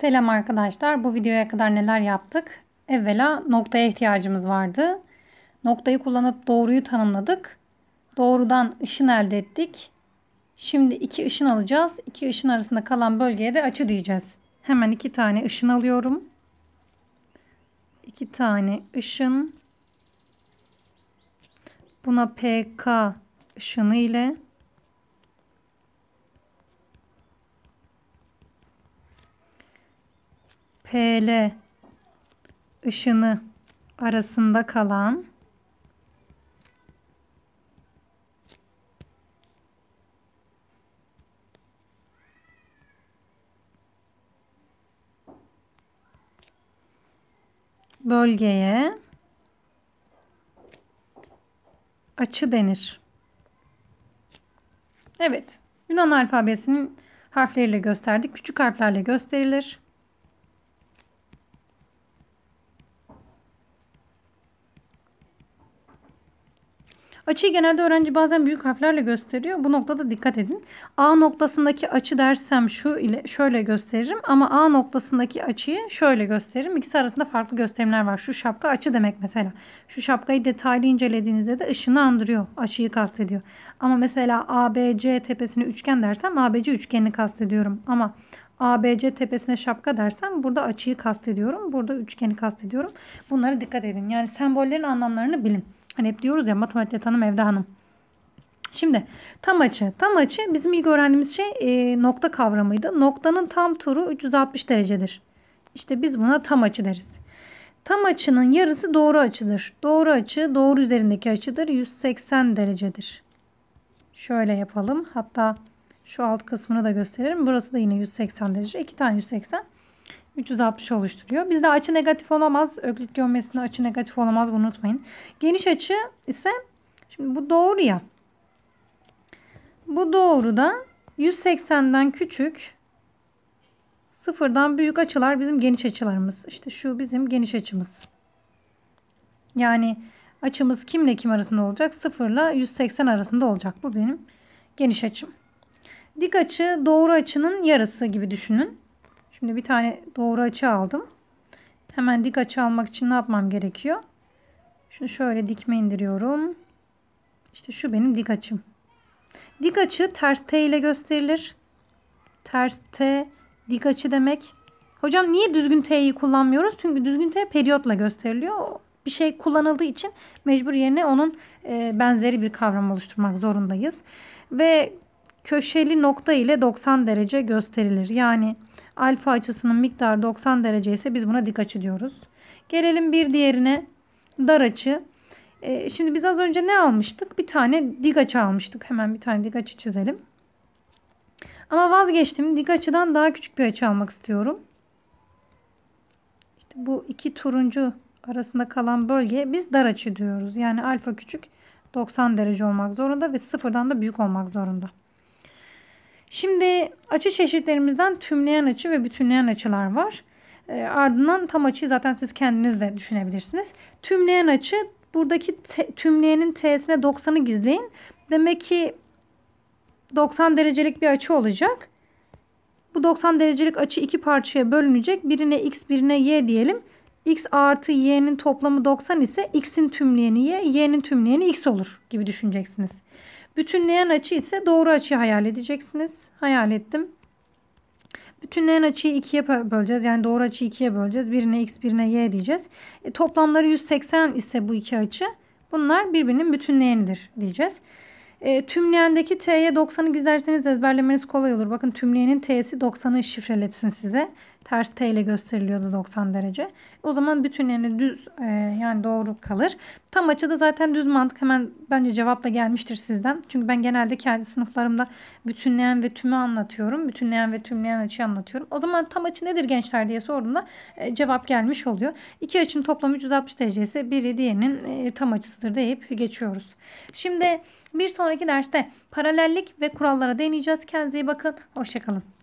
Selam arkadaşlar. Bu videoya kadar neler yaptık? Evvela noktaya ihtiyacımız vardı. Noktayı kullanıp doğruyu tanımladık. Doğrudan ışın elde ettik. Şimdi iki ışın alacağız. İki ışın arasında kalan bölgeye de açı diyeceğiz. Hemen iki tane ışın alıyorum. İki tane ışın. Buna PK ışını ile PL ışını arasında kalan bölgeye açı denir. Evet, Yunan alfabesinin harfleriyle gösterdik. Küçük harflerle gösterilir. Açıyı genelde öğrenci bazen büyük harflerle gösteriyor. Bu noktada dikkat edin. A noktasındaki açı dersem şu ile şöyle gösteririm ama A noktasındaki açıyı şöyle gösteririm. İkisi arasında farklı gösterimler var. Şu şapka açı demek mesela. Şu şapkayı detaylı incelediğinizde de ışını andırıyor. Açıyı kastediyor. Ama mesela ABC tepesini üçgen dersem ABC üçgenini kastediyorum. Ama ABC tepesine şapka dersem burada açıyı kastediyorum. Burada üçgeni kastediyorum. Bunlara dikkat edin. Yani sembollerin anlamlarını bilin. Hani hep diyoruz ya matematikte tanım evde hanım. Şimdi tam açı. Tam açı bizim ilk öğrendiğimiz şey e, nokta kavramıydı. Noktanın tam turu 360 derecedir. İşte biz buna tam açı deriz. Tam açının yarısı doğru açıdır. Doğru açı doğru üzerindeki açıdır. 180 derecedir. Şöyle yapalım. Hatta şu alt kısmını da gösterelim. Burası da yine 180 derece. İki tane 180. 360 oluşturuyor. Bizde açı negatif olamaz. Öklit geometrisinde açı negatif olamaz. Bunu unutmayın. Geniş açı ise şimdi bu doğru ya. Bu doğru da 180'den küçük sıfırdan büyük açılar bizim geniş açılarımız. İşte şu bizim geniş açımız. Yani açımız kimle kim arasında olacak? 0 ile 180 arasında olacak. Bu benim geniş açım. Dik açı doğru açının yarısı gibi düşünün. Şimdi bir tane doğru açı aldım. Hemen dik açı almak için ne yapmam gerekiyor? Şunu şöyle dikme indiriyorum. İşte şu benim dik açım. Dik açı ters T ile gösterilir. Ters T dik açı demek. Hocam niye düzgün T'yi kullanmıyoruz? Çünkü düzgün T periyotla gösteriliyor. Bir şey kullanıldığı için mecbur yerine onun e, benzeri bir kavram oluşturmak zorundayız. Ve köşeli nokta ile 90 derece gösterilir. Yani alfa açısının miktarı 90 derece ise biz buna dik açı diyoruz. Gelelim bir diğerine dar açı. Ee, şimdi biz az önce ne almıştık? Bir tane dik açı almıştık. Hemen bir tane dik açı çizelim. Ama vazgeçtim. Dik açıdan daha küçük bir açı almak istiyorum. İşte bu iki turuncu arasında kalan bölgeye biz dar açı diyoruz. Yani alfa küçük 90 derece olmak zorunda ve sıfırdan da büyük olmak zorunda. Şimdi açı çeşitlerimizden tümleyen açı ve bütünleyen açılar var. E, ardından tam açıyı zaten siz kendiniz de düşünebilirsiniz. Tümleyen açı buradaki te, tümleyenin t'sine 90'ı gizleyin. Demek ki 90 derecelik bir açı olacak. Bu 90 derecelik açı iki parçaya bölünecek. Birine x birine y diyelim x artı y'nin toplamı 90 ise x'in tümleyeni y, y'nin tümleyeni x olur gibi düşüneceksiniz. Bütünleyen açı ise doğru açıyı hayal edeceksiniz. Hayal ettim. Bütünleyen açıyı ikiye böleceğiz. Yani doğru açıyı ikiye böleceğiz. Birine x birine y diyeceğiz. E, toplamları 180 ise bu iki açı. Bunlar birbirinin bütünleyenidir diyeceğiz. E, tümleyendeki t'ye 90'ı gizlerseniz ezberlemeniz kolay olur. Bakın tümleyenin t'si 90'ı şifreletsin size. Ters T ile gösteriliyordu 90 derece. O zaman bütünlerini düz e, yani doğru kalır. Tam açıda zaten düz mantık hemen bence cevapla gelmiştir sizden. Çünkü ben genelde kendi sınıflarımda bütünleyen ve tümü anlatıyorum. Bütünleyen ve tümleyen açıyı anlatıyorum. O zaman tam açı nedir gençler diye sorduğumda e, cevap gelmiş oluyor. İki açının toplamı 360 derece ise biri diğerinin e, tam açısıdır deyip geçiyoruz. Şimdi bir sonraki derste paralellik ve kurallara değineceğiz. Kendinize iyi bakın. Hoşçakalın.